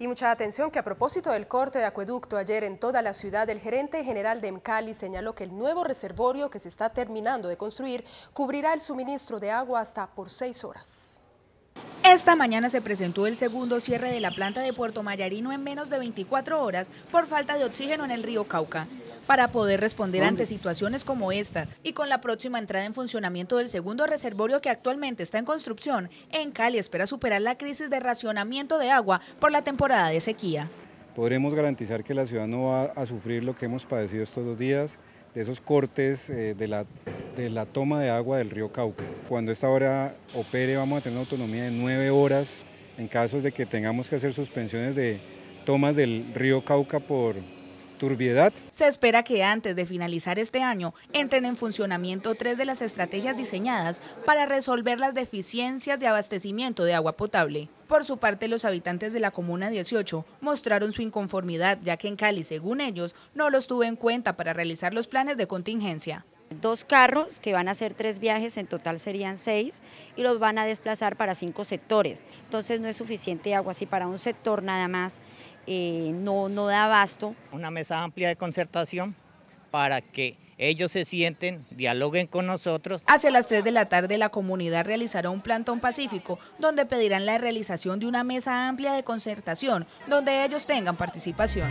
Y mucha atención que a propósito del corte de acueducto ayer en toda la ciudad, el gerente general de Emcali señaló que el nuevo reservorio que se está terminando de construir cubrirá el suministro de agua hasta por seis horas. Esta mañana se presentó el segundo cierre de la planta de Puerto Mayarino en menos de 24 horas por falta de oxígeno en el río Cauca para poder responder ante situaciones como esta. y con la próxima entrada en funcionamiento del segundo reservorio que actualmente está en construcción, en Cali espera superar la crisis de racionamiento de agua por la temporada de sequía. Podremos garantizar que la ciudad no va a sufrir lo que hemos padecido estos dos días, de esos cortes eh, de, la, de la toma de agua del río Cauca. Cuando esta hora opere vamos a tener una autonomía de nueve horas en casos de que tengamos que hacer suspensiones de tomas del río Cauca por, se espera que antes de finalizar este año entren en funcionamiento tres de las estrategias diseñadas para resolver las deficiencias de abastecimiento de agua potable. Por su parte, los habitantes de la Comuna 18 mostraron su inconformidad, ya que en Cali, según ellos, no los tuvo en cuenta para realizar los planes de contingencia. Dos carros que van a hacer tres viajes, en total serían seis, y los van a desplazar para cinco sectores. Entonces no es suficiente agua así para un sector nada más. Eh, no, no da abasto. Una mesa amplia de concertación para que ellos se sienten, dialoguen con nosotros. Hacia las 3 de la tarde la comunidad realizará un plantón pacífico donde pedirán la realización de una mesa amplia de concertación donde ellos tengan participación.